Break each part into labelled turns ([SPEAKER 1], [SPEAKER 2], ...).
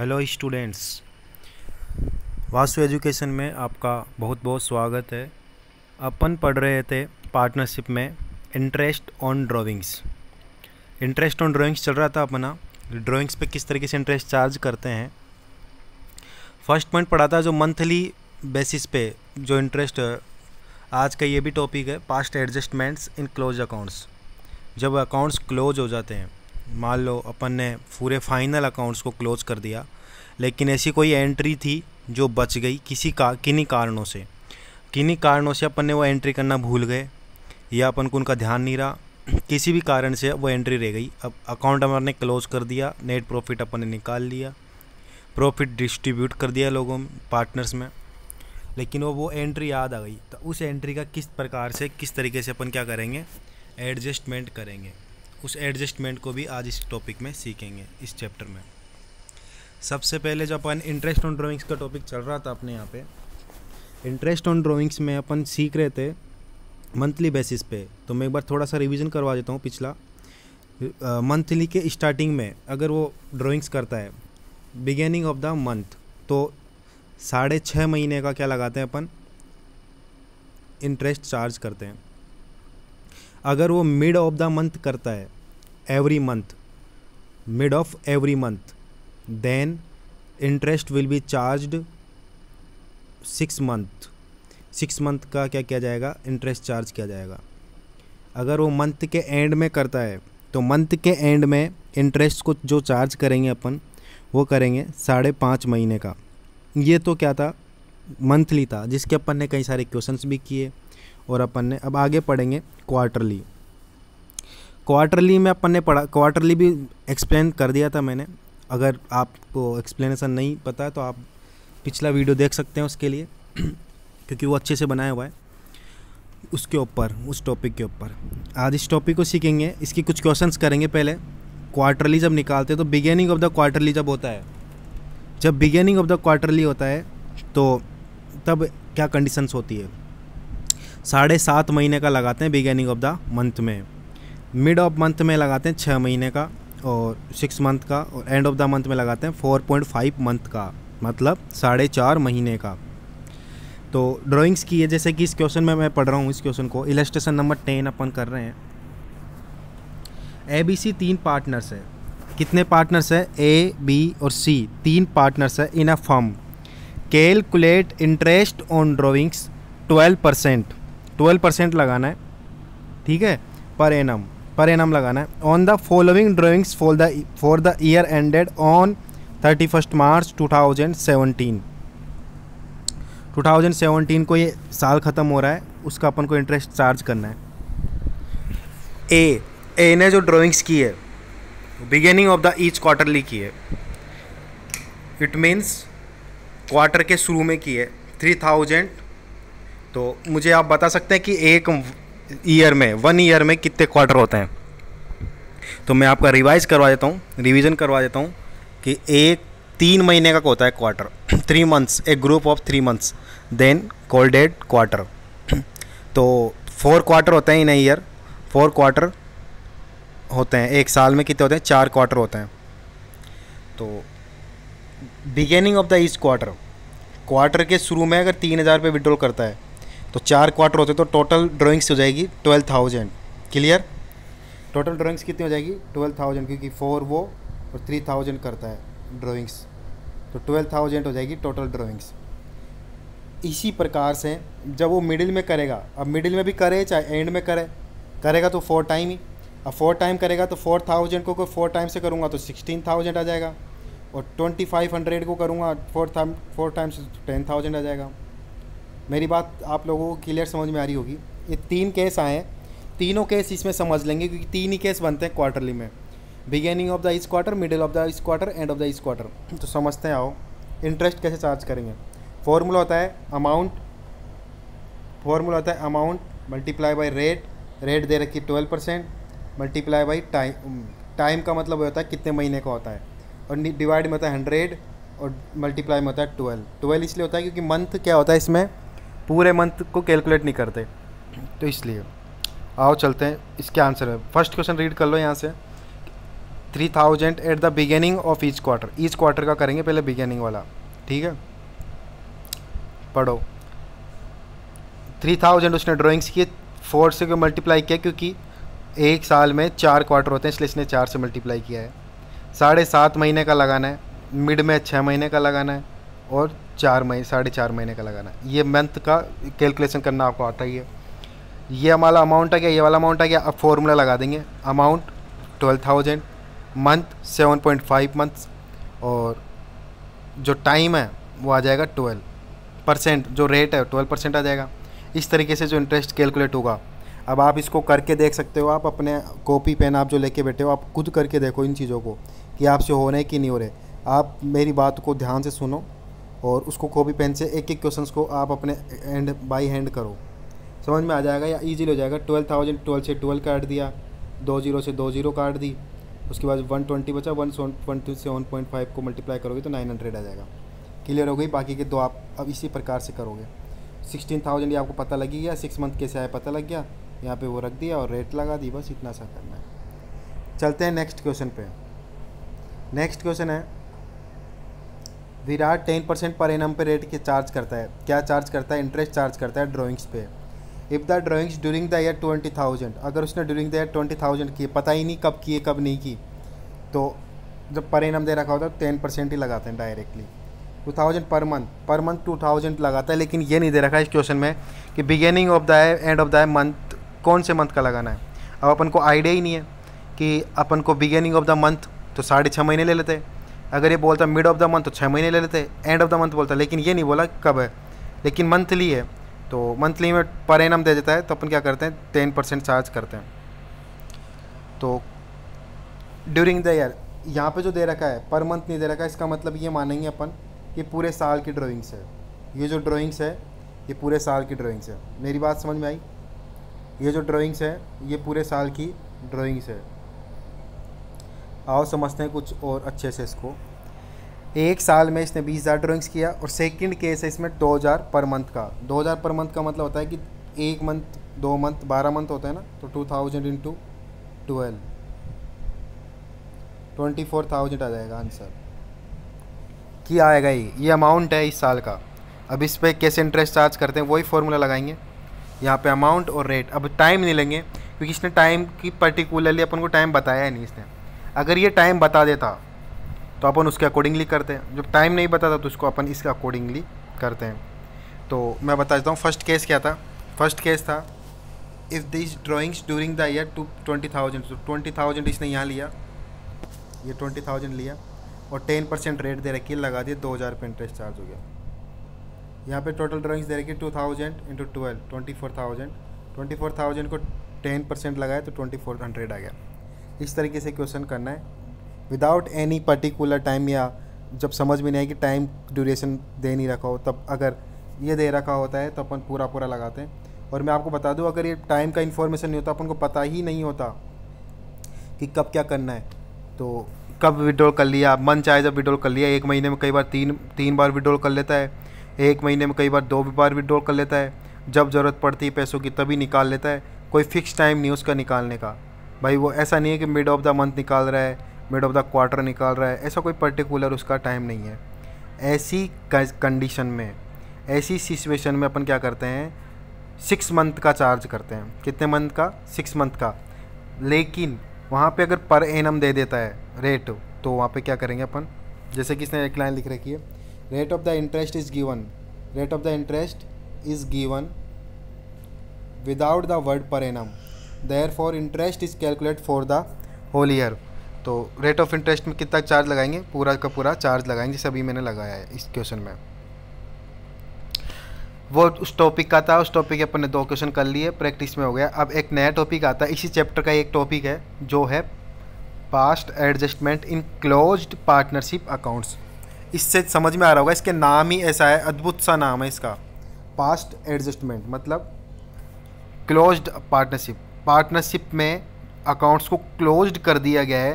[SPEAKER 1] hello students vastu education में आपका बहुत बहुत स्वागत है अपन पढ़ रहे थे पार्टनरशिप में interest on drawings interest on drawings चल रहा था अपना ड्राइंग्स पे किस तरीके से इंटरेस्ट चार्ज करते हैं फर्स्ट पॉइंट पढ़ा था जो मंथली बेसिस पे जो इंटरेस्ट आज का ये भी टॉपिक है past adjustments in close accounts जब अकाउंट्स क्लोज हो जाते हैं मान लो अपन ने पूरे फाइनल अकाउंट्स को क्लोज कर दिया लेकिन ऐसी कोई एंट्री थी जो बच गई किसी का किन्हीं कारणों से किन्हीं कारणों से अपन ने वो एंट्री करना भूल गए या अपन को उनका ध्यान नहीं रहा किसी भी कारण से वो एंट्री रह गई अब अकाउंट हमारे ने क्लोज कर दिया नेट प्रॉफिट अपन ने निकाल लिया प्रॉफिट डिस्ट्रीब्यूट कर दिया लोगों पार्टनर्स में लेकिन वो वो एंट्री याद आ गई तो उस एंट्री का किस प्रकार से किस तरीके से अपन क्या करेंगे एडजस्टमेंट करेंगे उस एडजस्टमेंट को भी आज इस टॉपिक में सीखेंगे इस चैप्टर में सबसे पहले जो अपन इंटरेस्ट ऑन ड्राइंग्स का टॉपिक चल रहा था अपने यहाँ पे इंटरेस्ट ऑन ड्राइंग्स में अपन सीख रहे थे मंथली बेसिस पे तो मैं एक बार थोड़ा सा रिवीजन करवा देता हूँ पिछला मंथली के स्टार्टिंग में अगर वो ड्राइंग्स करता है बिगेनिंग ऑफ द मंथ तो साढ़े छः महीने का क्या लगाते हैं अपन इंटरेस्ट चार्ज करते हैं अगर वो मिड ऑफ द मंथ करता है every month mid of every month then interest will be charged six month six month का क्या किया जाएगा इंटरेस्ट चार्ज किया जाएगा अगर वो मंथ के एंड में करता है तो मंथ के एंड में इंटरेस्ट को जो चार्ज करेंगे अपन वो करेंगे साढ़े पाँच महीने का ये तो क्या था मंथली था जिसके अपन ने कई सारे क्वेश्चंस भी किए और अपन ने अब आगे पढ़ेंगे क्वार्टरली क्वार्टरली में अपन ने पढ़ा क्वार्टरली भी एक्सप्लेन कर दिया था मैंने अगर आपको एक्सप्लेनेशन नहीं पता है तो आप पिछला वीडियो देख सकते हैं उसके लिए क्योंकि वो अच्छे से बनाया हुआ है उसके ऊपर उस टॉपिक के ऊपर आज इस टॉपिक को सीखेंगे इसकी कुछ क्वेश्चंस करेंगे पहले क्वार्टरली जब निकालते हैं तो बिगेनिंग ऑफ द क्वार्टरली जब होता है जब बिगेनिंग ऑफ द क्वार्टरली होता है तो तब क्या कंडीशंस होती है साढ़े सात महीने का लगाते हैं बिगेनिंग ऑफ द मंथ में मिड ऑफ मंथ में लगाते हैं छः महीने का और सिक्स मंथ का और एंड ऑफ द मंथ में लगाते हैं फोर पॉइंट फाइव मंथ का मतलब साढ़े चार महीने का तो ड्राइंग्स की है जैसे कि इस क्वेश्चन में मैं पढ़ रहा हूँ इस क्वेश्चन को इलस्ट्रेशन नंबर टेन अपन कर रहे हैं ए बी सी तीन पार्टनर्स है कितने पार्टनर्स है ए बी और सी तीन पार्टनर्स है in a firm calculate interest on drawings twelve percent twelve percent लगाना है ठीक है पर एनम पर एनम लगाना है on the following drawings for the for the year ended on thirty first March two thousand seventeen two thousand seventeen को ये साल ख़त्म हो रहा है उसका अपन को इंटरेस्ट चार्ज करना है ए ए ने जो ड्राइंग्स की है beginning of the each quarterly की है इट मीन्स क्वार्टर के शुरू में की है थ्री थाउजेंड तो मुझे आप बता सकते हैं कि एक ईयर में वन ईयर में कितने क्वार्टर होते हैं तो मैं आपका रिवाइज करवा देता हूँ रिवीजन करवा देता हूँ कि एक तीन महीने का होता है quarter three months a group of three months then called the quarter तो फोर क्वार्टर होते हैं इन ईयर फोर क्वार्टर होते हैं एक साल में कितने होते हैं चार क्वार्टर होते हैं तो beginning of the east quarter quarter के शुरू में अगर तीन हज़ार रुपये विड्रॉल करता है तो चार क्वार्टर होते तो टोटल ड्राइंग्स हो जाएगी twelve thousand clear total drawings कितनी हो जाएगी ट्वेल्व थाउजेंड क्योंकि फोर वो और थ्री थाउजेंड करता है ड्राइंग्स तो ट्वेल्व थाउजेंड हो जाएगी टोटल ड्राइंग्स इसी प्रकार से जब वो मिडिल में करेगा अब मिडिल में भी करे चाहे एंड में करे करेगा तो फोर टाइम ही अब फोर टाइम करेगा तो फोर थाउजेंड को फोर टाइम से करूँगा तो सिक्सटीन थाउजेंड आ जाएगा और ट्वेंटी फाइव हंड्रेड को करूँगा फोर था फोर टाइम से टेन थाउजेंड आ जाएगा मेरी बात आप लोगों को क्लियर समझ में आ रही होगी ये तीन केस आए हैं तीनों केस इसमें समझ लेंगे क्योंकि तीन ही केस बनते हैं क्वार्टरली में बिगेनिंग ऑफ द इस क्वार्टर मिडिल ऑफ द इस क्वार्टर एंड ऑफ द इस क्वार्टर तो समझते हैं आओ इंटरेस्ट कैसे चार्ज करेंगे फॉर्मूला होता है अमाउंट फॉर्मूला होता है amount multiply by rate rate दे रखी twelve percent multiply by time time का मतलब होता है कितने महीने का होता है और डिवाइड में होता है हंड्रेड और मल्टीप्लाई में होता है ट्वेल्व ट्वेल्व इसलिए होता है क्योंकि मंथ क्या होता है इसमें पूरे मंथ को कैलकुलेट नहीं करते तो इसलिए आओ चलते हैं इसके आंसर है फर्स्ट क्वेश्चन रीड कर लो यहाँ से three thousand at the beginning of each quarter each quarter का करेंगे पहले बिगेनिंग वाला ठीक है पढ़ो थ्री थाउजेंड उसने ड्राइंग्स किए फोर से मल्टीप्लाई किया क्योंकि एक साल में चार क्वार्टर होते हैं इसलिए इसने चार से मल्टीप्लाई किया है साढ़े सात महीने का लगाना है मिड में छः महीने का लगाना है और चार महीने साढ़े चार महीने का लगाना है ये मंथ का कैलकुलेशन करना आपको आता ही है ये हमारा अमाउंट आ गया ये वाला अमाउंट आ गया अब फॉर्मूला लगा देंगे amount twelve thousand month seven point five months और जो टाइम है वो आ जाएगा ट्वेल्व परसेंट जो रेट है ट्वेल्व परसेंट आ जाएगा इस तरीके से जो इंटरेस्ट कैलकुलेट होगा अब आप इसको करके देख सकते हो आप अपने कॉपी पेन आप जो लेके बैठे हो आप खुद करके देखो इन चीज़ों को कि आपसे हो रहे हैं कि नहीं हो रहे आप मेरी बात को ध्यान से सुनो और उसको कॉपी पेन से एक एक क्वेश्चन को आप अपने हैंड बाई हैंड करो समझ में आ जाएगा या ईजिली हो जाएगा ट्वेल्व थाउजेंड ट्वेल्व से ट्वेल्व काट दिया दो जीरो से दो जीरो काट दी उसके बाद वन ट्वेंटी बचा one twenty seven point five को मल्टीप्लाई करोगे तो नाइन हंड्रेड आ जाएगा क्लियर हो गई बाकी के दो आप अब इसी प्रकार से करोगे सिक्सटीन थाउजेंड आपको पता लगी गया सिक्स मंथ कैसे आया पता लग गया यहाँ पे वो रख दिया और रेट लगा दी बस इतना सा करना है चलते हैं नेक्स्ट क्वेश्चन पे नेक्स्ट क्वेश्चन है Virat ten percent per annum पे रेट के चार्ज करता है क्या चार्ज करता है इंटरेस्ट चार्ज करता है ड्राइंग्स पे if the drawings during the year twenty thousand अगर उसने during the year twenty thousand किए पता ही नहीं कब किए कब नहीं की तो जब पर एन दे रखा होता है टेन परसेंट ही लगाते हैं directly two thousand per month per month two thousand लगाता है लेकिन ये नहीं दे रखा है इस क्वेश्चन में कि beginning of the end of the month कौन से मंथ का लगाना है अब अपन को आइडिया ही नहीं है कि अपन को बिगेनिंग ऑफ द मंथ तो साढ़े छः महीने ले लेते हैं अगर ये बोलता मिड ऑफ द मंथ तो छः महीने ले लेते एंड ऑफ द मंथ बोलता लेकिन ये नहीं बोला कब है लेकिन मंथली है तो मंथली में पर एन दे देता है तो अपन क्या करते हैं टेन परसेंट चार्ज करते हैं तो ड्यूरिंग द ईयर यहाँ पे जो दे रखा है पर मंथ नहीं दे रखा है इसका मतलब ये मानेंगे अपन कि पूरे साल की ड्राइंग्स है ये जो ड्राइंग्स है ये पूरे साल की ड्राइंग्स है मेरी बात समझ में आई ये जो ड्राइंग्स है ये पूरे साल की ड्राइंग्स है आओ समझते हैं कुछ और अच्छे से इसको एक साल में इसने बीस हज़ार ड्रॉइंग्स किया और सेकंड केस है इसमें दो हज़ार पर मंथ का दो हज़ार पर मंथ का मतलब होता है कि एक मंथ दो मंथ बारह मंथ होता है ना तो two thousand into twelve twenty four thousand आ जाएगा आंसर कि आएगा ये ये अमाउंट है इस साल का अब इस पर कैसे इंटरेस्ट चार्ज करते हैं वही फॉर्मूला लगाएंगे यहाँ पे अमाउंट और रेट अब टाइम नहीं लेंगे क्योंकि इसने टाइम की पर्टिकुलरली अपन को टाइम बताया है नहीं इसने अगर ये टाइम बता देता तो अपन उसके अकॉर्डिंगली करते हैं जब टाइम नहीं बताता तो उसको अपन इसके अकॉर्डिंगली करते हैं तो मैं बता देता हूँ फर्स्ट केस क्या था फर्स्ट केस था if this drawings during the year two twenty thousand तो ट्वेंटी थाउजेंड इसने यहाँ लिया ये ट्वेंटी थाउजेंड लिया और टेन परसेंट रेट दे रखी लगा दिए दो हज़ार रुपये इंटरेस्ट चार्ज हो गया यहाँ पे टोटल ड्राइंग्स दे रखी two thousand into twelve twenty four thousand twenty four thousand को टेन परसेंट लगाया तो ट्वेंटी फोर हंड्रेड आ गया इस तरीके से क्वेश्चन करना है विदाउट एनी पर्टिकुलर टाइम या जब समझ में नहीं आए कि टाइम ड्यूरेशन दे नहीं रखा हो तब अगर ये दे रखा होता है तो अपन पूरा पूरा लगाते हैं और मैं आपको बता दूं अगर ये टाइम का इन्फॉर्मेशन नहीं होता अपन को पता ही नहीं होता कि कब क्या करना है तो कब विड्रॉल कर लिया मन चाहे जब विड्रॉल कर लिया एक महीने में कई बार तीन तीन बार विड्रॉल कर लेता है एक महीने में कई बार दो बार विड्रॉल कर लेता है जब ज़रूरत पड़ती है पैसों की तभी निकाल लेता है कोई फिक्स टाइम नहीं उसका निकालने का भाई वो ऐसा नहीं है कि मिड ऑफ़ द मंथ निकाल रहा है मिड ऑफ़ द क्वार्टर निकाल रहा है ऐसा कोई पर्टिकुलर उसका टाइम नहीं है ऐसी कंडीशन में ऐसी सिचुएशन में अपन क्या करते हैं सिक्स मंथ का चार्ज करते हैं कितने मंथ का सिक्स मंथ का लेकिन वहाँ पे अगर पर एनम दे देता है रेट तो वहाँ पे क्या करेंगे अपन जैसे कि इसने एक लाइन लिख रखी है rate of the interest is given rate of the interest is given without the word per annum therefore interest is calculate for the whole year तो रेट ऑफ इंटरेस्ट में कितना चार्ज लगाएंगे पूरा का पूरा चार्ज लगाएंगे सभी मैंने लगाया है इस क्वेश्चन में वो उस टॉपिक का था उस टॉपिक के अपन ने दो क्वेश्चन कर लिए प्रैक्टिस में हो गया अब एक नया टॉपिक आता है इसी चैप्टर का एक टॉपिक है जो है past adjustment in close partnership accounts इससे समझ में आ रहा होगा इसके नाम ही ऐसा है अद्भुत सा नाम है इसका पास्ट एडजस्टमेंट मतलब क्लोज्ड पार्टनरशिप पार्टनरशिप में अकाउंट्स को क्लोज्ड कर दिया गया है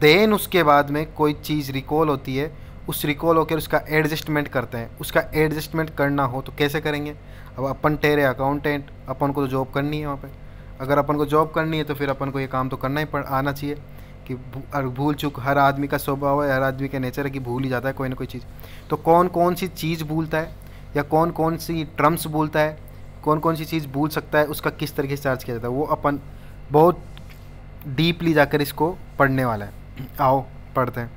[SPEAKER 1] देन उसके बाद में कोई चीज़ रिकॉल होती है उस रिकॉल होकर उसका एडजस्टमेंट करते हैं उसका एडजस्टमेंट करना हो तो कैसे करेंगे अब अपन टेरे अकाउंटेंट अपन को तो जॉब करनी है वहाँ पे अगर अपन को जॉब करनी है तो फिर अपन को ये काम तो करना ही पड़ आना चाहिए कि भूल चुक हर आदमी का स्वभाव है हर आदमी का नेचर है कि भूल ही जाता है कोई ना कोई चीज़ तो कौन कौन सी चीज़ भूलता है या कौन कौन सी ट्रम्स भूलता है कौन कौन सी चीज़ भूल सकता है उसका किस तरीके से चार्ज किया जाता है वो अपन बहुत डीपली जाकर इसको पढ़ने वाला है आओ पढ़ते हैं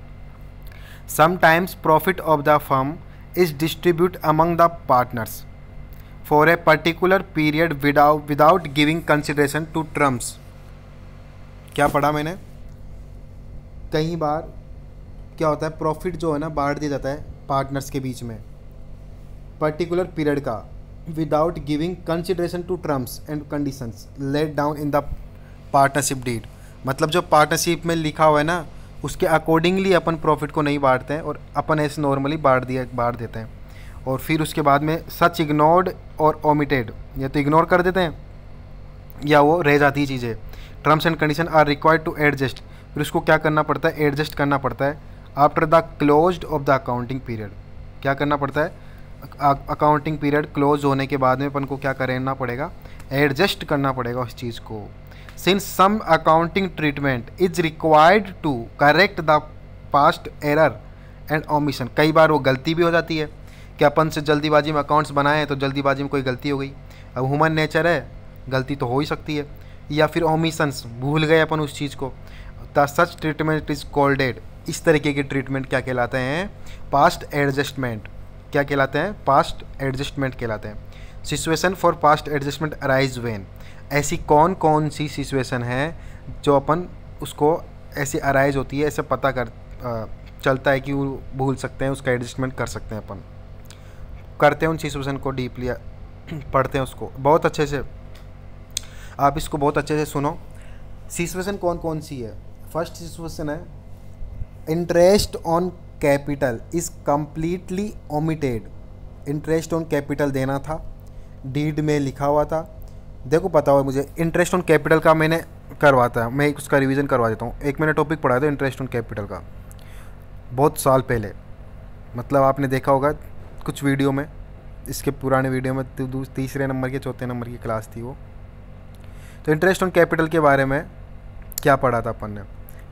[SPEAKER 1] sometimes profit of the firm is distribute among the partners for a particular period without without giving consideration to terms क्या पढ़ा मैंने कई बार क्या होता है प्रॉफिट जो है ना बांट दिया जाता है पार्टनर्स के बीच में पर्टिकुलर पीरियड का without giving consideration to terms and conditions laid down in the partnership deed मतलब जो पार्टनरशिप में लिखा हुआ है ना उसके अकॉर्डिंगली अपन प्रॉफिट को नहीं बांटते हैं और अपन ऐसे नॉर्मली बांट दिया बांट देते हैं और फिर उसके बाद में सच इग्नोर्ड और ओमिटेड या तो इग्नोर कर देते हैं या वो रह जाती है चीज़ें terms and condition are required to adjust फिर उसको क्या करना पड़ता है एडजस्ट करना पड़ता है after the close of the accounting period क्या करना पड़ता है अकाउंटिंग पीरियड क्लोज होने के बाद में अपन को क्या करना पड़ेगा एडजस्ट करना पड़ेगा उस चीज़ को since some accounting treatment is required to correct the past error and omission कई बार वो गलती भी हो जाती है कि अपन से जल्दीबाजी में अकाउंट्स बनाए हैं तो जल्दीबाजी में कोई गलती हो गई अब ह्यूमन नेचर है गलती तो हो ही सकती है या फिर ओमिशंस भूल गए अपन उस चीज़ को the such treatment is called इस तरीके के ट्रीटमेंट क्या कहलाते हैं पास्ट एडजस्टमेंट क्या कहलाते हैं पास्ट एडजस्टमेंट कहलाते हैं situation for past adjustment arise when ऐसी कौन कौन सी सिचुएशन है जो अपन उसको ऐसी अराइज होती है ऐसे पता कर चलता है कि वो भूल सकते हैं उसका एडजस्टमेंट कर सकते हैं अपन करते हैं उन सिचुएशन को डीपली पढ़ते हैं उसको बहुत अच्छे से आप इसको बहुत अच्छे से सुनो सिचुएशन कौन कौन सी है फर्स्ट सिचुएशन है interest on capital is completely omitted interest on capital देना था डीड में लिखा हुआ था देखो पता हुआ मुझे इंटरेस्ट ऑन कैपिटल का मैंने करवाता है मैं उसका रिवीजन करवा देता हूँ एक मैंने टॉपिक पढ़ाया था इंटरेस्ट ऑन कैपिटल का बहुत साल पहले मतलब आपने देखा होगा कुछ वीडियो में इसके पुराने वीडियो में तो तीसरे नंबर के चौथे नंबर की क्लास थी वो तो इंटरेस्ट ऑन कैपिटल के बारे में क्या पढ़ा था अपन ने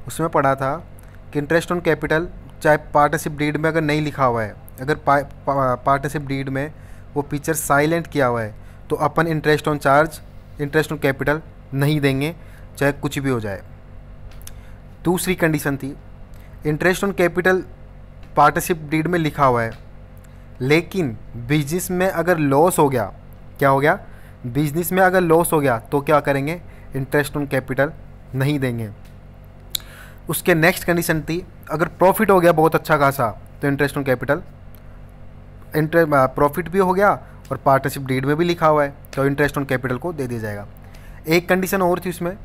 [SPEAKER 1] उसमें पढ़ा था कि इंटरेस्ट ऑन कैपिटल चाहे पार्टनरशिप डीड में अगर नहीं लिखा हुआ है अगर पार्टनरशिप डीड में वो पिक्चर साइलेंट किया हुआ है तो अपन interest on charge interest on capital नहीं देंगे चाहे कुछ भी हो जाए दूसरी कंडीशन थी interest on capital partnership deed में लिखा हुआ है लेकिन बिजनेस में अगर लॉस हो गया क्या हो गया बिजनेस में अगर लॉस हो गया तो क्या करेंगे इंटरेस्ट ऑन कैपिटल नहीं देंगे उसके नेक्स्ट कंडीशन थी अगर प्रॉफिट हो गया बहुत अच्छा खासा तो interest on capital interest profit भी हो गया और पार्टनरशिप डीड में भी लिखा हुआ है तो इंटरेस्ट ऑन कैपिटल को दे दिया जाएगा एक कंडीशन और थी उसमें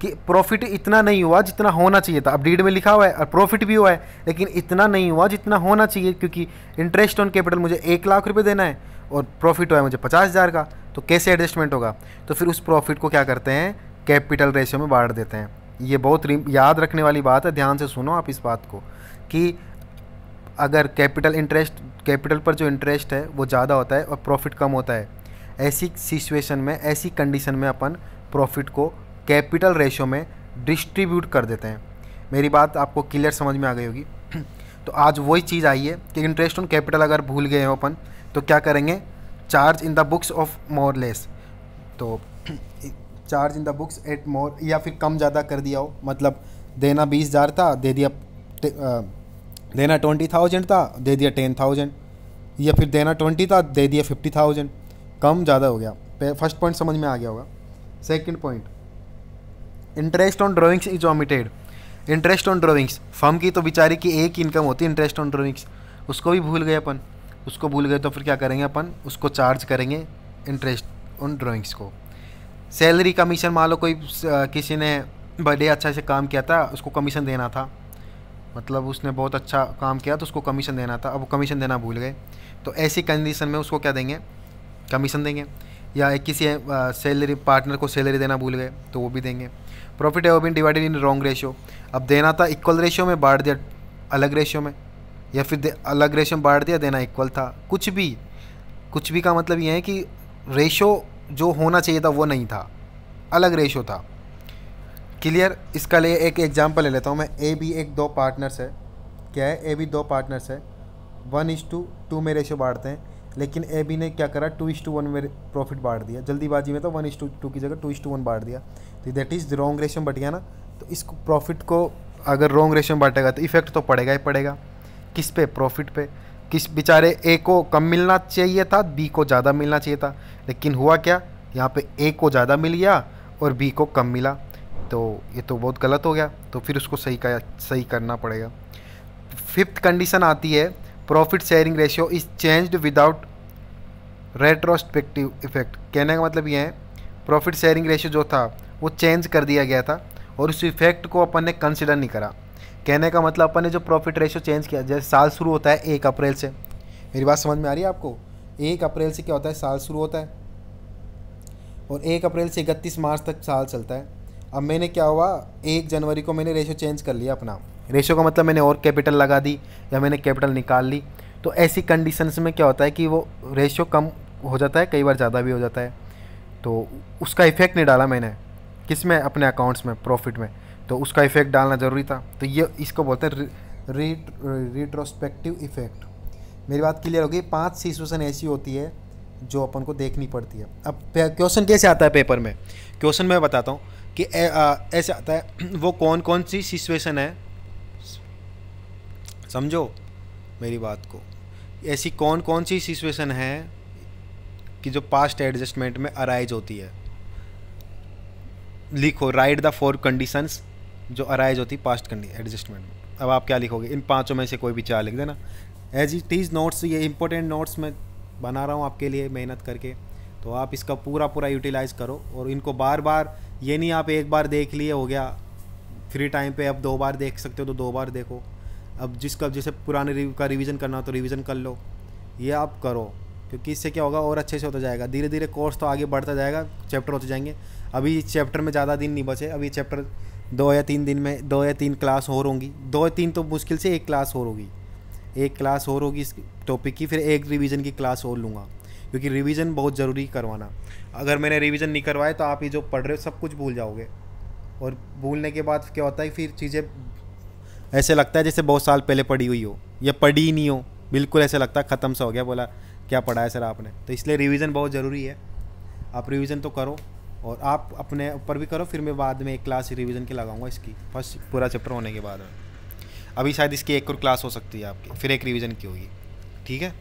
[SPEAKER 1] कि प्रॉफिट इतना नहीं हुआ जितना होना चाहिए था अब डीड में लिखा हुआ है और प्रॉफिट भी हुआ है लेकिन इतना नहीं हुआ जितना होना चाहिए क्योंकि इंटरेस्ट ऑन कैपिटल मुझे एक लाख रुपये देना है और प्रॉफिट हुआ है मुझे पचास हज़ार का तो कैसे एडजस्टमेंट होगा तो फिर उस प्रॉफिट को क्या करते हैं कैपिटल रेशियो में बांट देते हैं ये बहुत याद रखने वाली बात है ध्यान से सुनो आप इस बात को कि अगर कैपिटल इंटरेस्ट कैपिटल पर जो इंटरेस्ट है वो ज़्यादा होता है और प्रॉफिट कम होता है ऐसी सिचुएशन में ऐसी कंडीशन में अपन प्रॉफिट को कैपिटल रेशो में डिस्ट्रीब्यूट कर देते हैं मेरी बात आपको क्लियर समझ में आ गई होगी तो आज वही चीज़ आई है कि इंटरेस्ट ऑन कैपिटल अगर भूल गए हो अपन तो क्या करेंगे charge in the books of more less तो charge in the books at more या फिर कम ज़्यादा कर दिया हो मतलब देना बीस हज़ार था दे दिया देना ट्वेंटी थाउजेंड था दे दिया टेन थाउजेंड या फिर देना ट्वेंटी था दे दिया फिफ्टी थाउजेंड कम ज़्यादा हो गया फर्स्ट पॉइंट समझ में आ गया होगा second point interest on drawings is omitted interest on drawings firm की तो बेचारे की एक इनकम होती है इंटरेस्ट ऑन ड्राॅइंग्स उसको भी भूल गए अपन उसको भूल गए तो फिर क्या करेंगे अपन उसको चार्ज करेंगे इंटरेस्ट ऑन ड्राइंग्स को सैलरी कमीशन मान लो कोई किसी ने बड़े अच्छा से काम किया था उसको कमीशन देना था मतलब उसने बहुत अच्छा काम किया तो उसको कमीशन देना था अब वो कमीशन देना भूल गए तो ऐसी कंडीशन में उसको क्या देंगे कमीशन देंगे या किसी सैलरी पार्टनर को सैलरी देना भूल गए तो वो भी देंगे प्रॉफिट वो भी डिवाइडेड इन रॉन्ग रेशियो अब देना था इक्वल रेशियो में बांट दिया अलग रेशियो में या फिर अलग रेशियो में बांट दिया देना इक्वल था कुछ भी कुछ भी का मतलब ये है कि रेशो जो होना चाहिए था वो नहीं था अलग रेशो था क्लियर इसका लिए एक एग्जांपल ले लेता हूँ मैं ए बी एक दो पार्टनर्स है क्या है ए बी दो पार्टनर्स है वन इज टू टू में रेशो बांटते हैं लेकिन ए बी ने क्या करा टू इज टू वन में प्रॉफिट बांट दिया जल्दीबाजी में तो वन इज टू टू की जगह टू इज टू वन बांट दिया तो दैट इज़ रॉन्ग रेशो बट गया ना तो इस प्रॉफिट को अगर रॉन्ग रेशो में बांटेगा तो इफेक्ट तो पड़ेगा ही पड़ेगा किस पे प्रॉफिट पे किस बेचारे ए को कम मिलना चाहिए था बी को ज़्यादा मिलना चाहिए था लेकिन हुआ क्या यहाँ पे ए को ज़्यादा मिल गया और बी को कम मिला तो ये तो बहुत गलत हो गया तो फिर उसको सही कर सही करना पड़ेगा फिफ्थ कंडीशन आती है profit sharing ratio is changed without retrospective effect कहने का मतलब ये है प्रॉफिट शेयरिंग रेशियो जो था वो चेंज कर दिया गया था और उस इफेक्ट को अपन ने कंसिडर नहीं करा कहने का मतलब अपन ने जो प्रॉफिट रेशियो चेंज किया जैसे साल शुरू होता है एक अप्रैल से मेरी बात समझ में आ रही है आपको एक अप्रैल से क्या होता है साल शुरू होता है और एक अप्रैल से इकतीस मार्च तक साल चलता है अब मैंने क्या हुआ एक जनवरी को मैंने रेशो चेंज कर लिया अपना रेशो का मतलब मैंने और कैपिटल लगा दी या मैंने कैपिटल निकाल ली तो ऐसी कंडीशंस में क्या होता है कि वो रेशो कम हो जाता है कई बार ज़्यादा भी हो जाता है तो उसका इफ़ेक्ट नहीं डाला मैंने किस में अपने अकाउंट्स में प्रॉफिट में तो उसका इफ़ेक्ट डालना ज़रूरी था तो ये इसको बोलते हैं रिट्रोस्पेक्टिव इफ़ेक्ट मेरी बात क्लियर हो गई पाँच सिचुएसन ऐसी होती है जो अपन को देखनी पड़ती है अब क्वेश्चन कैसे आता है पेपर में क्वेश्चन मैं बताता हूँ कि ऐसे आता है वो कौन कौन सी सिचुएशन है समझो मेरी बात को ऐसी कौन कौन सी सिचुएशन है कि जो पास्ट एडजस्टमेंट में अराइज होती है लिखो राइट द फोर कंडीशंस जो अराइज होती पास्ट कंडी एडजस्टमेंट में अब आप क्या लिखोगे इन पाँचों में से कोई भी चार लिख देना एज इट इज़ नोट्स ये इंपॉर्टेंट नोट्स मैं बना रहा हूँ आपके लिए मेहनत करके तो आप इसका पूरा पूरा यूटिलाइज़ करो और इनको बार बार ये नहीं आप एक बार देख लिए हो गया फ्री टाइम पे अब दो बार देख सकते हो तो दो बार देखो अब जिसका जैसे पुराने का रिवीजन करना हो तो रिवीजन कर लो ये आप करो क्योंकि इससे क्या होगा और अच्छे से होता जाएगा धीरे धीरे कोर्स तो आगे बढ़ता जाएगा चैप्टर होते जाएंगे अभी चैप्टर में ज़्यादा दिन नहीं बचे अभी चैप्टर दो या तीन दिन में दो या तीन क्लास और होंगी दो या तीन तो मुश्किल से एक क्लास और होगी एक क्लास और होगी इस टॉपिक की फिर एक रिवीजन की क्लास और लूँगा क्योंकि रिवीजन बहुत ज़रूरी करवाना अगर मैंने रिवीजन नहीं करवाया तो आप ये जो पढ़ रहे हो सब कुछ भूल जाओगे और भूलने के बाद क्या होता है फिर चीज़ें ऐसे लगता है जैसे बहुत साल पहले पढ़ी हुई हो या पढ़ी ही नहीं हो बिल्कुल ऐसे लगता है ख़त्म सा हो गया बोला क्या पढ़ाया सर आपने तो इसलिए रिवीजन बहुत ज़रूरी है आप रिवीजन तो करो और आप अपने ऊपर भी करो फिर मैं बाद में एक क्लास रिवीजन के लगाऊंगा इसकी फर्स्ट पूरा चैप्टर होने के बाद में अभी शायद इसकी एक और क्लास हो सकती है आपकी फिर एक रिवीजन की होगी ठीक है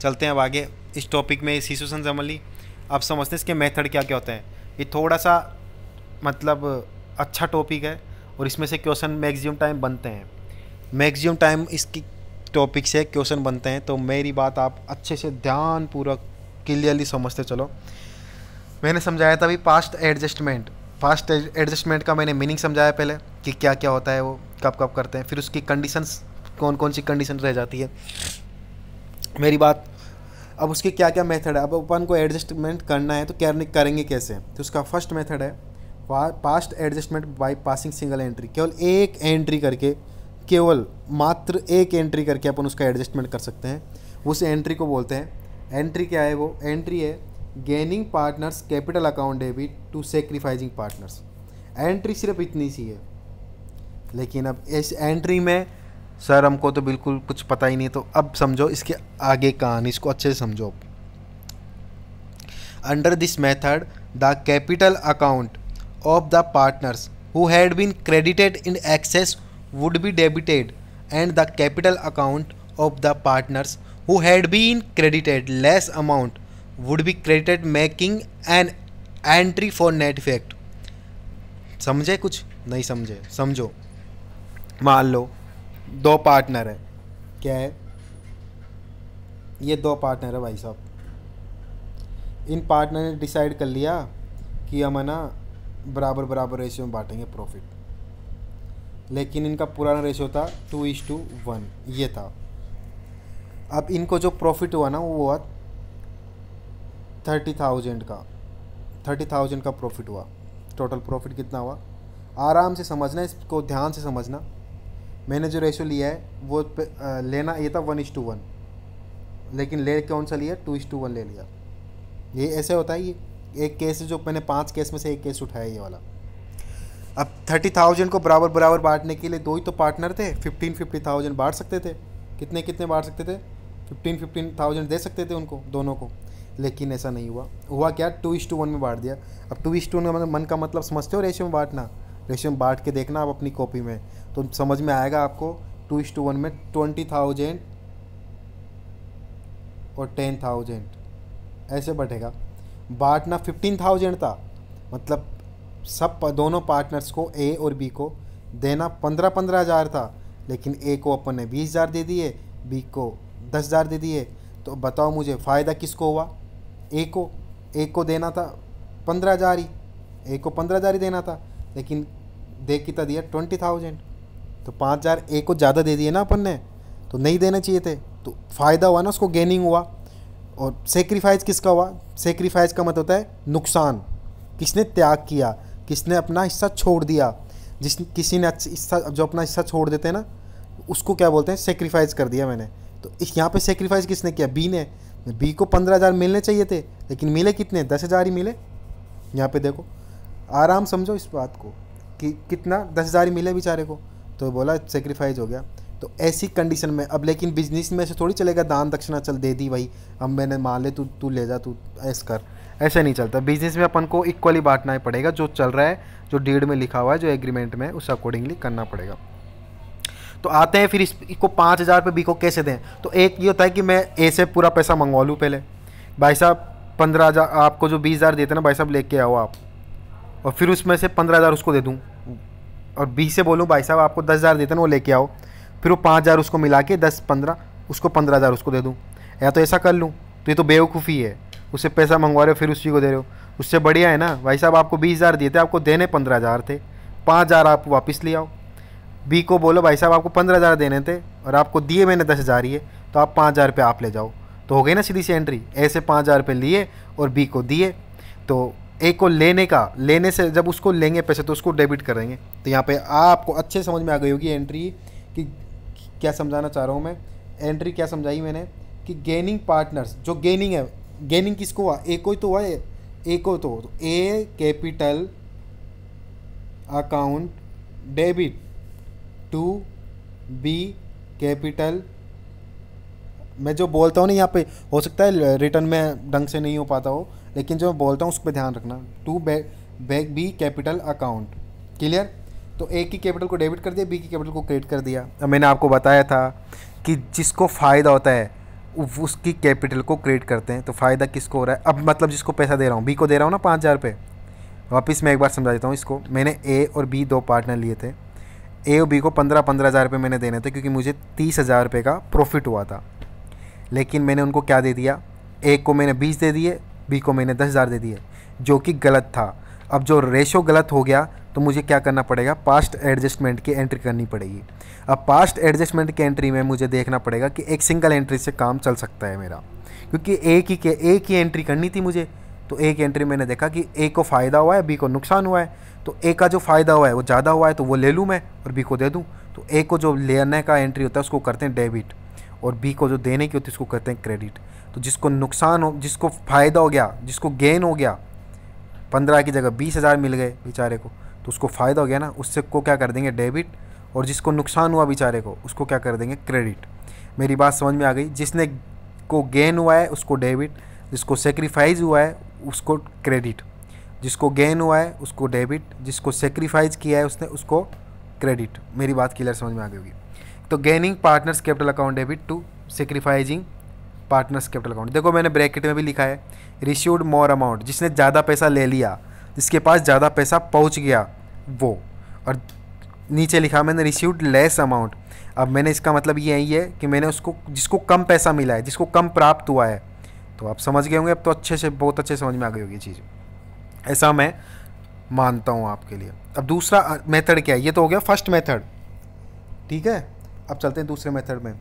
[SPEAKER 1] चलते हैं अब आगे इस टॉपिक में सिचुएशन समझ ली आप समझते हैं इसके मेथड क्या क्या होते हैं ये थोड़ा सा मतलब अच्छा टॉपिक है और इसमें से क्वेश्चन मैक्सिमम टाइम बनते हैं मैक्सिमम टाइम इसकी टॉपिक से क्वेश्चन बनते हैं तो मेरी बात आप अच्छे से ध्यान पूरा क्लियरली समझते चलो मैंने समझाया था अभी पास्ट एडजस्टमेंट फास्ट एडजस्टमेंट का मैंने मीनिंग समझाया पहले कि क्या क्या होता है वो कब कब करते हैं फिर उसकी कंडीशंस कौन कौन सी कंडीशन रह जाती है मेरी बात अब उसके क्या क्या मेथड है अब अपन को एडजस्टमेंट करना है तो करने करेंगे कैसे तो उसका फर्स्ट मेथड है past adjustment by passing single entry केवल एक एंट्री करके केवल मात्र एक एंट्री करके अपन उसका एडजस्टमेंट कर सकते हैं उस एंट्री को बोलते हैं एंट्री क्या है वो एंट्री है gaining partners capital account debit to sacrificing partners entry सिर्फ इतनी सी है लेकिन अब इस एंट्री में सर हमको तो बिल्कुल कुछ पता ही नहीं तो अब समझो इसके आगे कहानी इसको अच्छे से समझो under this method the capital account of the partners who had been credited in excess would be debited and the capital account of the partners who had been credited less amount would be credited making an entry for net effect समझे कुछ नहीं समझे समझो मान लो दो partner है क्या है ये दो पार्टनर है भाई साहब इन पार्टनर ने डिसाइड कर लिया कि हम है ना बराबर बराबर रेशियो में बांटेंगे प्रॉफिट लेकिन इनका पुराना रेशियो था टू इज टू वन ये था अब इनको जो प्रॉफिट हुआ ना वो हुआ थर्टी थाउजेंड का थर्टी थाउजेंड का प्रॉफिट हुआ टोटल प्रॉफिट कितना हुआ आराम से समझना इसको ध्यान से समझना मैंने जो रेशो लिया है वो लेना ये था वन इज टू वन लेकिन ले कौन सा लिया टू इज टू वन ले लिया ये ऐसे होता है ये एक केस जो मैंने पांच केस में से एक केस उठाया ये वाला अब थर्टी थाउजेंड को बराबर बराबर बांटने के लिए दो ही तो पार्टनर थे फिफ्टीन फिफ्टी थाउजेंड बांट सकते थे कितने कितने बांट सकते थे फिफ्टीन फिफ्टीन थाउजेंड दे सकते थे उनको दोनों को लेकिन ऐसा नहीं हुआ हुआ क्या टू इस टू वन में बांट दिया अब टू इस टू वन मतलब मन का मतलब समझते हो रेशियो में बांटना रेशियो में बांट के देखना आप अपनी कॉपी में तो समझ में आएगा आपको टू इस टू वन में ट्वेंटी थाउजेंड और टेन थाउजेंड ऐसे बटेगा बांटना फिफ्टीन थाउजेंड था मतलब सब दोनों पार्टनर्स को ए और बी को देना पंद्रह पंद्रह हज़ार था लेकिन ए को अपन ने बीस हज़ार दे दिए बी को दस हज़ार दे दिए तो बताओ मुझे फ़ायदा किसको हुआ ए को ए को देना था पंद्रह हज़ार ही ए को पंद्रह हज़ार ही देना था लेकिन दे कितना दिया ट्वेंटी थाउजेंड तो पाँच हज़ार ए को ज़्यादा दे दिए ना अपन ने तो नहीं देना चाहिए थे तो फ़ायदा हुआ ना उसको गेनिंग हुआ और सेक्रीफाइस किसका हुआ सेक्रीफाइस का मत मतलब होता है नुकसान किसने त्याग किया किसने अपना हिस्सा छोड़ दिया जिस किसी ने हिस्सा जो अपना हिस्सा छोड़ देते हैं ना उसको क्या बोलते हैं सेक्रीफाइस कर दिया मैंने तो इस यहाँ पे सेक्रीफाइस किसने किया बी ने बी को पंद्रह हज़ार मिलने चाहिए थे लेकिन मिले कितने दस हज़ार ही मिले यहाँ पे देखो आराम समझो इस बात को कि कितना दस हज़ार ही मिले बेचारे को तो बोला सेक्रीफाइस हो गया तो ऐसी कंडीशन में अब लेकिन बिजनेस में से थोड़ी चलेगा दान दक्षिणा चल दे दी भाई अब मैंने मान ले तू तू ले जा तू ऐस कर ऐसा नहीं चलता बिजनेस में अपन को इक्वली बांटना ही पड़ेगा जो चल रहा है जो डीड में लिखा हुआ है जो एग्रीमेंट में उस अकॉर्डिंगली करना पड़ेगा तो आते हैं फिर इसको पाँच हज़ार रुपये बी को कैसे दें तो एक ये होता है कि मैं ए से पूरा पैसा मंगवा लूँ पहले भाई साहब पंद्रह हज़ार आपको जो बीस हज़ार देते ना भाई साहब लेके आओ आप और फिर उसमें से पंद्रह हज़ार उसको दे दूँ और बी से बोलूँ भाई साहब आपको दस हज़ार देते ना वो लेके आओ फिर वो पाँच हज़ार उसको मिला के दस पंद्रह उसको पंद्रह हज़ार उसको दे दूँ या तो ऐसा कर लूँ तो ये तो बेवकूफ़ी है उससे पैसा मंगवा रहे हो फिर उसी को दे रहे हो उससे बढ़िया है ना भाई साहब आपको बीस हज़ार दिए थे आपको देने पंद्रह हज़ार थे पाँच हज़ार आप वापस ले आओ बी को बोलो भाई साहब आपको पंद्रह हज़ार देने थे और आपको दिए मैंने दस हज़ार ये तो आप पाँच हज़ार रुपये आप ले जाओ तो हो गई ना सीधी सी एंट्री ऐसे पाँच हज़ार रुपये लिए और बी को दिए तो ए को लेने का लेने से जब उसको लेंगे पैसे तो उसको डेबिट करेंगे तो यहाँ पे आपको अच्छे समझ में आ गई होगी एंट्री कि क्या समझाना चाह रहा हूँ मैं एंट्री क्या समझाई मैंने कि गेनिंग पार्टनर्स जो गेनिंग है गेनिंग किसको हुआ ए को ही तो हुआ है ए को तो A capital account debit to B capital मैं जो बोलता हूँ ना यहाँ पे हो सकता है रिटर्न में ढंग से नहीं हो पाता हो लेकिन जो मैं बोलता हूँ उस पर ध्यान रखना टू बैग बी कैपिटल अकाउंट क्लियर तो ए की कैपिटल को डेबिट कर दिया बी की कैपिटल को क्रेडिट कर दिया अब मैंने आपको बताया था कि जिसको फ़ायदा होता है उसकी कैपिटल को क्रेडिट करते हैं तो फ़ायदा किसको हो रहा है अब मतलब जिसको पैसा दे रहा हूँ बी को दे रहा हूँ ना पाँच हज़ार रुपये वापस मैं एक बार समझा देता हूँ इसको मैंने ए और बी दो पार्टनर लिए थे ए बी को पंद्रह पंद्रह हज़ार रुपये मैंने देने थे क्योंकि मुझे तीस हज़ार रुपये का प्रॉफिट हुआ था लेकिन मैंने उनको क्या दे दिया ए को मैंने बीस दे दिए बी को मैंने दस हज़ार दे दिए जो कि गलत था अब जो रेशो गलत हो गया तो मुझे क्या करना पड़ेगा पास्ट एडजस्टमेंट की एंट्री करनी पड़ेगी अब पास्ट एडजस्टमेंट की एंट्री में मुझे देखना पड़ेगा कि एक सिंगल एंट्री से काम चल सकता है मेरा क्योंकि एक ही के एक ही एंट्री करनी थी मुझे तो एक एंट्री मैंने देखा कि ए को फ़ायदा हुआ है बी को नुकसान हुआ है तो ए का जो फ़ायदा हुआ है वो ज़्यादा हुआ है तो वो ले लूँ मैं और बी को दे दूँ तो ए को जो लेने का एंट्री होता है उसको करते हैं डेबिट और बी को जो देने की होती है उसको करते हैं क्रेडिट तो जिसको नुकसान हो जिसको फ़ायदा हो गया जिसको गेन हो गया पंद्रह की जगह बीस हज़ार मिल गए बेचारे को तो उसको फ़ायदा हो गया ना उससे को क्या कर देंगे डेबिट और जिसको नुकसान हुआ बेचारे को उसको क्या कर देंगे क्रेडिट मेरी बात समझ में आ गई जिसने को गेन हुआ है उसको डेबिट जिसको सेक्रीफाइज हुआ है उसको क्रेडिट जिसको गेन हुआ है उसको डेबिट जिसको सेक्रीफाइस किया है उसने उसको क्रेडिट मेरी बात क्लियर समझ में आ गई होगी तो gaining partners capital account debit to sacrificing partners capital account देखो मैंने ब्रैकेट में भी लिखा है रिश्यूड मोर अमाउंट जिसने ज़्यादा पैसा ले लिया जिसके पास ज़्यादा पैसा पहुँच गया वो और नीचे लिखा मैंने रिसीव्ड लेस अमाउंट अब मैंने इसका मतलब ये यही है कि मैंने उसको जिसको कम पैसा मिला है जिसको कम प्राप्त हुआ है तो आप समझ गए होंगे अब तो अच्छे से बहुत अच्छे समझ में आ गई होगी चीज़ ऐसा मैं मानता हूँ आपके लिए अब दूसरा मेथड क्या है ये तो हो गया फर्स्ट मेथड ठीक है अब चलते हैं दूसरे मेथड में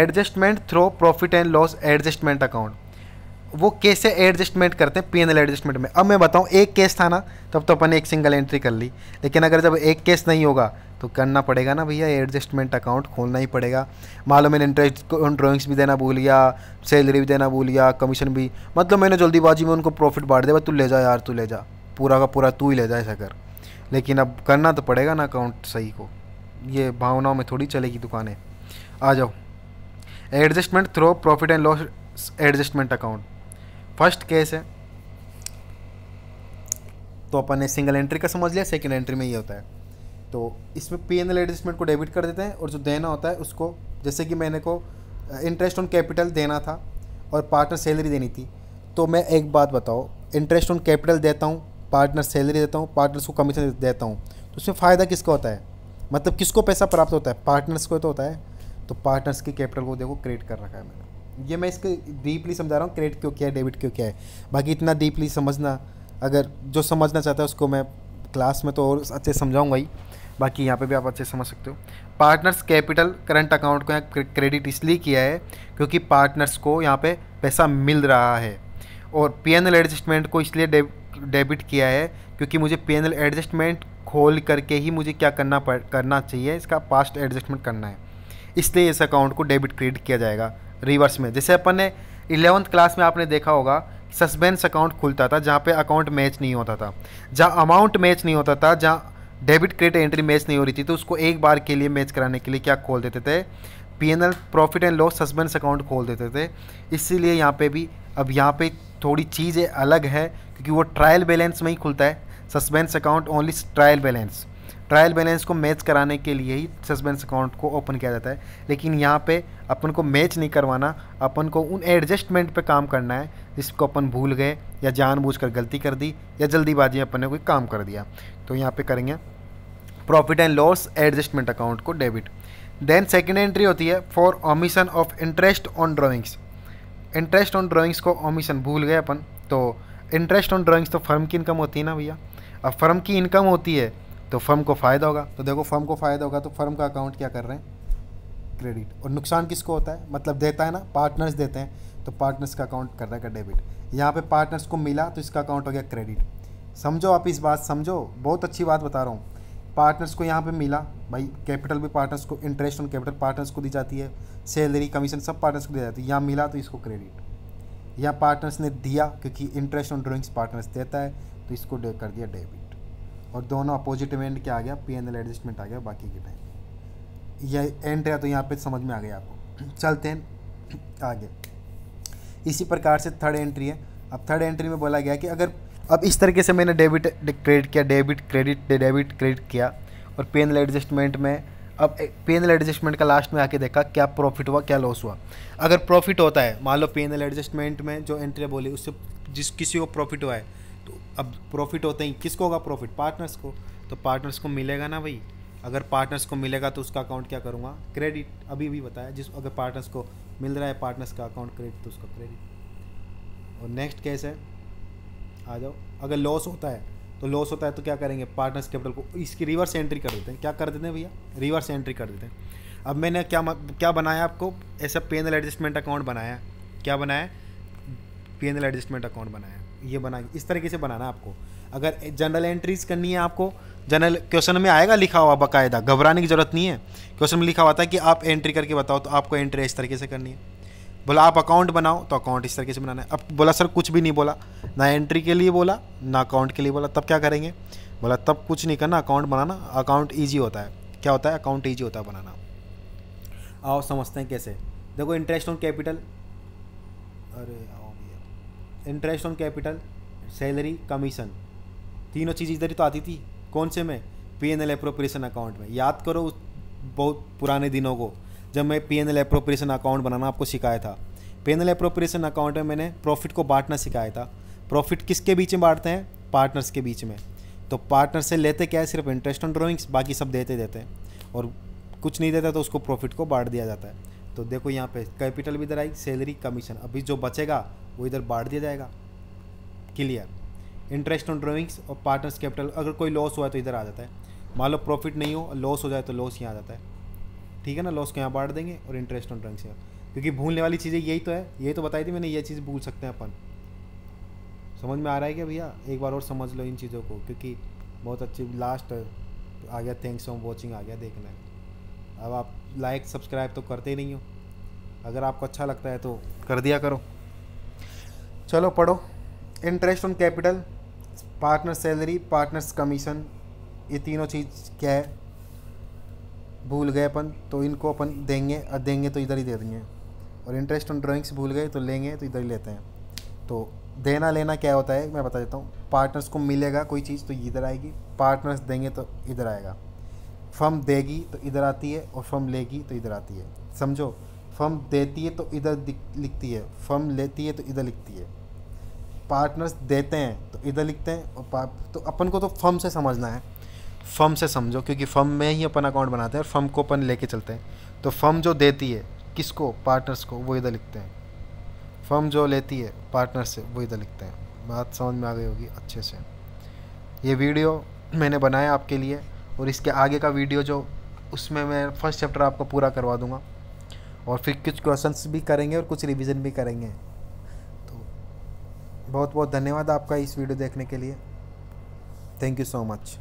[SPEAKER 1] adjustment through profit and loss adjustment account वो कैसे एडजस्टमेंट करते हैं पीएनएल एडजस्टमेंट में अब मैं बताऊँ एक केस था ना तब तो अपन एक सिंगल एंट्री कर ली लेकिन अगर जब एक केस नहीं होगा तो करना पड़ेगा ना भैया एडजस्टमेंट अकाउंट खोलना ही पड़ेगा मालूम मैंने इंटरेस्ट ड्रॉइंग्स भी देना भूल गया सैलरी भी देना भूल गया कमीशन भी मतलब मैंने जल्दीबाजी में उनको प्रॉफिट बांट दिया तू ले जा यार तू ले जा पूरा का पूरा तू ही ले जा ऐसा कर लेकिन अब करना तो पड़ेगा ना अकाउंट सही को ये भावनाओं में थोड़ी चलेगी दुकानें आ जाओ adjustment through profit and loss adjustment account first case है तो अपन ने सिंगल एंट्री का समझ लिया सेकेंड एंट्री में ये होता है तो इसमें पी एन एल एडजस्टमेंट को डेबिट कर देते हैं और जो देना होता है उसको जैसे कि मैंने को इंटरेस्ट ऑन कैपिटल देना था और पार्टनर सैलरी देनी थी तो मैं एक बात बताओ इंटरेस्ट ऑन कैपिटल देता हूँ पार्टनर सैलरी देता हूँ पार्टनर्स को कमीशन देता हूँ तो उसमें फ़ायदा किसका होता है मतलब किसको पैसा प्राप्त होता है पार्टनर्स को तो होता है तो पार्टनर्स की कैपिटल को देखो क्रिएट कर रखा है मैंने ये मैं इसके डीपली समझा रहा हूँ क्रेडिट क्यों क्या है डेबिट क्यों क्या है बाकी इतना डीपली समझना अगर जो समझना चाहता है उसको मैं क्लास में तो और अच्छे समझाऊंगा ही बाकी यहाँ पे भी आप अच्छे समझ सकते हो पार्टनर्स कैपिटल करंट अकाउंट को यहाँ क्रेडिट इसलिए किया है क्योंकि पार्टनर्स को यहाँ पे पैसा मिल रहा है और पी एन एल एडजस्टमेंट को इसलिए डेब, डेबिट किया है क्योंकि मुझे पी एन एल एडजस्टमेंट खोल करके ही मुझे क्या करना पड़ करना चाहिए इसका पास्ट एडजस्टमेंट करना है इसलिए इस अकाउंट को डेबिट क्रेडिट किया जाएगा रिवर्स में जैसे अपन ने इलेवंथ क्लास में आपने देखा होगा सस्पेंस अकाउंट खुलता था जहाँ पे अकाउंट मैच नहीं होता था जहाँ अमाउंट मैच नहीं होता था जहाँ डेबिट क्रेडिट एंट्री मैच नहीं हो रही थी तो उसको एक बार के लिए मैच कराने के लिए क्या खोल देते थे P N L profit and loss suspense account खोल देते थे इसीलिए यहाँ पे भी अब यहाँ पे थोड़ी चीज़ें अलग है क्योंकि वो ट्रायल बैलेंस में ही खुलता है suspense account only trial balance trial balance को मैच कराने के लिए ही सस्पेंस अकाउंट को ओपन किया जाता है लेकिन यहाँ पे अपन को मैच नहीं करवाना अपन को उन एडजस्टमेंट पे काम करना है जिसको अपन भूल गए या जानबूझकर गलती कर दी या जल्दीबाजी में अपन ने कोई काम कर दिया तो यहाँ पे करेंगे profit and loss adjustment account को डेबिट देन सेकेंड एंट्री होती है for omission of interest on drawings interest on drawings को ऑमिशन भूल गए अपन तो इंटरेस्ट ऑन ड्राॅइंग्स तो फर्म की इनकम होती है ना भैया अब फर्म की इनकम होती है तो फर्म को फ़ायदा होगा तो देखो फर्म को फ़ायदा होगा तो फर्म का अकाउंट क्या कर रहे हैं क्रेडिट और नुकसान किसको होता है मतलब देता है ना पार्टनर्स देते हैं तो पार्टनर्स का अकाउंट कर रहा है डेबिट यहाँ पे पार्टनर्स को मिला तो इसका अकाउंट हो गया क्रेडिट समझो आप इस बात समझो बहुत अच्छी बात बता रहा हूँ पार्टनर्स को यहाँ पे मिला भाई कैपिटल भी पार्टनर्स को इंटरेस्ट ऑन कैपिटल पार्टनर्स को दी जाती है सैलरी कमीशन सब पार्टनर्स को दी जाती है यहाँ मिला तो इसको क्रेडिट यहाँ पार्टनर्स ने दिया क्योंकि इंटरेस्ट ऑन ड्रॉइंग्स पार्टनर्स देता है तो इसको कर दिया डेबिट और दोनों अपोजिट एंड क्या आ गया पी एन एल एडजस्टमेंट आ गया बाकी के टाइम यह एंड है तो यहाँ पे समझ में आ गया आपको चलते हैं आगे इसी प्रकार से थर्ड एंट्री है अब थर्ड एंट्री में बोला गया कि अगर अब इस तरीके से मैंने डेबिट क्रेडिट किया डेबिट क्रेडिट डेबिट क्रेडिट किया और पी एन एल एडजस्टमेंट में अब पी एन एल एडजस्टमेंट का लास्ट में आके देखा क्या प्रॉफिट हुआ क्या लॉस हुआ अगर प्रॉफिट होता है मान लो पी एन एल एडजस्टमेंट में जो एंट्री बोली उससे जिस किसी को प्रॉफिट हुआ है अब प्रॉफिट होते ही किसको होगा प्रॉफिट पार्टनर्स को तो पार्टनर्स को मिलेगा ना भाई अगर पार्टनर्स को मिलेगा तो उसका अकाउंट क्या करूँगा क्रेडिट अभी भी बताया जिस अगर पार्टनर्स को मिल रहा है पार्टनर्स का अकाउंट क्रेडिट तो उसका क्रेडिट और नेक्स्ट केस है आ जाओ अगर लॉस होता है तो लॉस होता है तो क्या करेंगे पार्टनर्स कैपिटल को इसकी रिवर्स एंट्री कर देते हैं क्या कर देते हैं भैया रिवर्स एंट्री कर देते हैं अब मैंने क्या क्या बनाया आपको ऐसा पेनल एडजस्टमेंट अकाउंट बनाया क्या बनाया पेनल एडजस्टमेंट अकाउंट बनाया ये बना इस तरीके से बनाना आपको अगर जनरल एंट्रीज करनी है आपको जनरल क्वेश्चन में आएगा लिखा हुआ बाकायदा घबराने की जरूरत नहीं है क्वेश्चन में लिखा हुआ था कि आप एंट्री करके बताओ तो आपको एंट्री इस तरीके से करनी है बोला आप अकाउंट बनाओ तो अकाउंट इस तरीके से बनाना है अब बोला सर कुछ भी नहीं बोला ना एंट्री के लिए बोला ना अकाउंट के लिए बोला तब क्या करेंगे बोला तब कुछ नहीं करना अकाउंट बनाना अकाउंट ईजी होता है क्या होता है अकाउंट ईजी होता है बनाना आओ समझते हैं कैसे देखो इंटरेस्ट ऑन कैपिटल अरे interest on capital salary commission तीनों चीज़ इधर ही तो आती थी कौन से में P N L appropriation account में याद करो उस बहुत पुराने दिनों को जब मैं P N L appropriation account बनाना आपको सिखाया था P N L appropriation account में मैंने प्रॉफिट को बांटना सिखाया था प्रॉफिट किसके बीच में बांटते हैं पार्टनर्स के बीच में तो पार्टनर से लेते क्या है सिर्फ इंटरेस्ट ऑन ड्रॉइंग्स बाकी सब देते देते हैं और कुछ नहीं देता तो उसको प्रॉफिट को बांट दिया जाता है तो देखो यहाँ पे कैपिटल भी इधर आई सैलरी कमीशन अभी जो बचेगा वो इधर बांट दिया जाएगा क्लियर इंटरेस्ट ऑन ड्राइंग्स और पार्टनर्स कैपिटल अगर कोई लॉस हुआ है तो इधर आ जाता है मान लो प्रॉफिट नहीं हो लॉस हो जाए तो लॉस यहाँ आ जाता है ठीक है ना लॉस को यहाँ बांट देंगे और इंटरेस्ट ऑन ड्रॉइंग्स यहाँ क्योंकि भूलने वाली चीज़ें यही तो है यही तो बताई थी मैंने ये चीज़ भूल सकते हैं अपन समझ में आ रहा है क्या भैया एक बार और समझ लो इन चीज़ों को क्योंकि बहुत अच्छी लास्ट आ गया थैंक्स फॉर वॉचिंग आ गया देखना है अब आप लाइक सब्सक्राइब तो करते नहीं हो अगर आपको अच्छा लगता है तो कर दिया करो चलो पढ़ो interest on capital partner salary partners commission ये तीनों चीज़ क्या है भूल गए अपन तो इनको अपन देंगे और देंगे तो इधर ही दे देंगे और इंटरेस्ट ऑन ड्राइंग्स भूल गए तो लेंगे तो इधर ही लेते हैं तो देना लेना क्या होता है मैं बता देता हूँ पार्टनर्स को मिलेगा कोई चीज़ तो इधर आएगी पार्टनर्स देंगे तो इधर आएगा फर्म देगी तो इधर आती है और फर्म लेगी तो इधर आती है समझो फर्म देती है तो इधर लिखती है फर्म लेती है तो इधर लिखती है पार्टनर्स देते हैं तो इधर लिखते हैं और पा तो अपन को तो फर्म से समझना है फर्म से समझो क्योंकि फर्म में ही अपन अकाउंट बनाते हैं और फर्म को अपन लेके चलते हैं तो फर्म जो देती है किसको पार्टनर्स को वो इधर लिखते हैं फर्म जो लेती है पार्टनर से वो इधर लिखते हैं बात समझ में आ गई होगी अच्छे से ये वीडियो मैंने बनाया आपके लिए और इसके आगे का वीडियो जो उसमें मैं फर्स्ट चैप्टर आपको पूरा करवा दूँगा और फिर कुछ क्वेश्चन भी करेंगे और कुछ रिविजन भी करेंगे तो बहुत बहुत धन्यवाद आपका इस वीडियो देखने के लिए थैंक यू सो मच